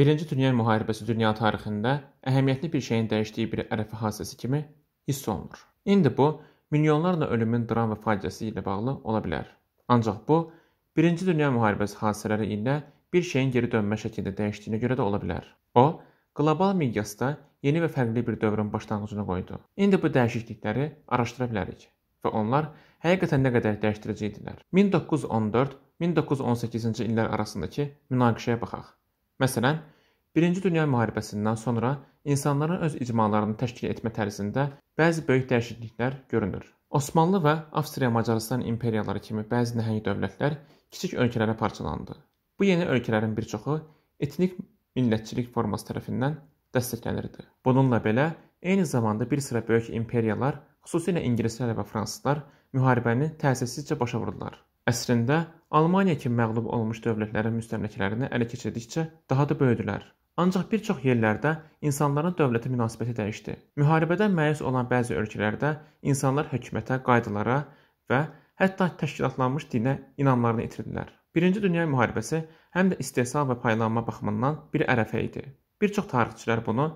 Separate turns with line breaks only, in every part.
Birinci Dünya müharibəsi dünya tarixində əhəmiyyətli bir şeyin dəyişdiyi bir ərəfə hadisəsi kimi hiss olunur. İndi bu milyonlarla ölümün dram və faciəsi ilə bağlı ola bilər. Ancaq bu Birinci Dünya müharibəsi hadisələri ilə bir şeyin geri dönmə şəklində dəyişdiyinə görə də ola bilər. O, qlobal miqyasda yeni və fərqli bir dövrün başlanğıcını qoydu. İndi bu dəyişiklikləri araşdıra bilərik və onlar həqiqətən nə qədər dəyişdirici idilər. 1914-1918-ci illər arasındakı münaqişəyə baxaq. Məsələn, Birinci Dünya müharibəsindən sonra insanların öz icmalarını təşkil etmə tərzində bəzi böyük dəyişikliklər görünür. Osmanlı və Avstriya Macarıstan imperiyaları kimi bəzi nəhəng dövlətlər kiçik ölkələrə parçalandı. Bu yeni ölkələrin bir çoxu etnik millətçilik forması tərəfindən dəstəklənirdi. Bununla belə, eyni zamanda bir sıra böyük imperiyalar, xüsusilə ingilislər və fransızlar müharibəni təsirsizcə başa vurdular. Əslində Almaniya kimi məğlub olmuş dövlətlərin müstəmləkələrini ələ keçirdikcə daha da böyüdülər. Ancaq bir çox yerlərdə insanların dövlətə münasibəti dəyişdi. Müharibədən məyus olan bəzi ölkələrdə insanlar hökumətə, qaydalara və hətta təşkilatlanmış dinə inamlarını itirdilər. Birinci Dünya müharibəsi həm də istehsal və paylanma baxımından bir ərəfə idi. Bir çox tarixçilər bunu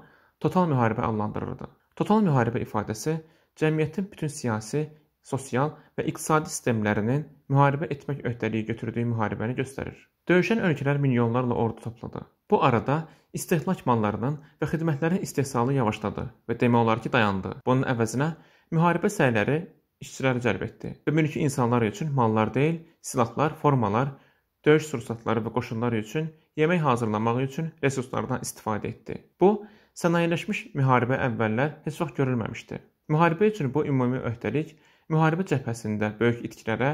total müharibə adlandırırdı. Total müharibə ifadəsi cəmiyyətin bütün siyasi, sosial və iqtisadi sistemlərinin müharibə etmək öhdəliyi götürdüyü müharibəni göstərir. Döyüşən ölkələr milyonlarla ordu topladı. Bu arada istehlak mallarının və xidmətlərin istehsalı yavaşladı və demək olar ki, dayandı. Bunun əvəzinə müharibə səyləri işçiləri cəlb etdi və mülki insanlar üçün mallar deyil, silahlar, formalar, döyüş sursatları və qoşunları üçün yemək hazırlamaq üçün resurslardan istifadə etdi. Bu sənayeləşmiş müharibə əvvəllər heç vaxt görülməmişdi. Müharibə üçün bu ümumi öhdəlik müharibə cəbhəsində böyük itkilərə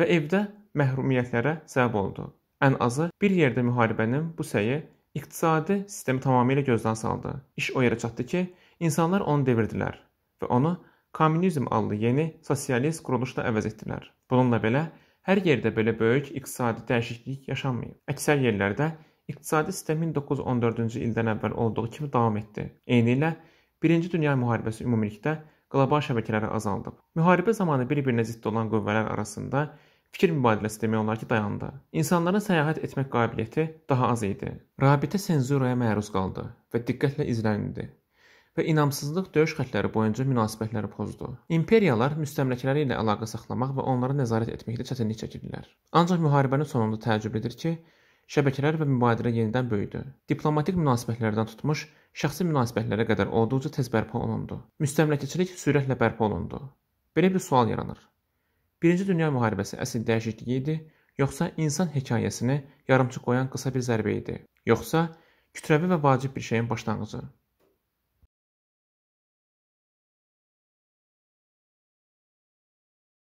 və evdə məhrumiyyətlərə səbəb oldu. Ən azı bir yerdə müharibənin bu səyi iqtisadi sistemi tamamilə gözdən saldı. İş o yerə çatdı ki, insanlar onu devirdilər və onu kommunizm adlı yeni sosialist quruluşla əvəz etdilər. Bununla belə hər yerdə belə böyük iqtisadi dəyişiklik yaşanmayıb. Əksər yerlərdə iqtisadi sistem 1914-cü ildən əvvəl olduğu kimi davam etdi. Eynilə 1-ci Dünya müharibəsi ümumilikdə qlobal şəbəkələri azaldıb. Müharibə zamanı bir-birinə zidd olan qüvvələr arasında fikir mübadiləsi demək olar ki, dayandı. İnsanların səyahət etmək qabiliyyəti daha az idi. Rabitə senzuraya məruz qaldı və diqqətlə izlənildi və inamsızlıq döyüş xətləri boyunca münasibətləri pozdu. İmperiyalar müstəmləkələri ilə əlaqə saxlamaq və onları nəzarət etməkdə çətinlik çəkirdilər. Ancaq müharibənin sonunda təəccüb edir ki, Şəbəkələr və mübadilə yenidən böyüdü. Diplomatik münasibətlərdən tutmuş şəxsi münasibətlərə qədər olduqca tez bərpa olundu. Müstəmləkəçilik sürətlə bərpa olundu. Belə bir sual yaranır. Birinci Dünya müharibəsi əsl dəyişikliyi idi, yoxsa insan hekayəsini yarımçıq qoyan qısa bir zərbə idi, yoxsa kütləvi və vacib bir şeyin başlanğıcı?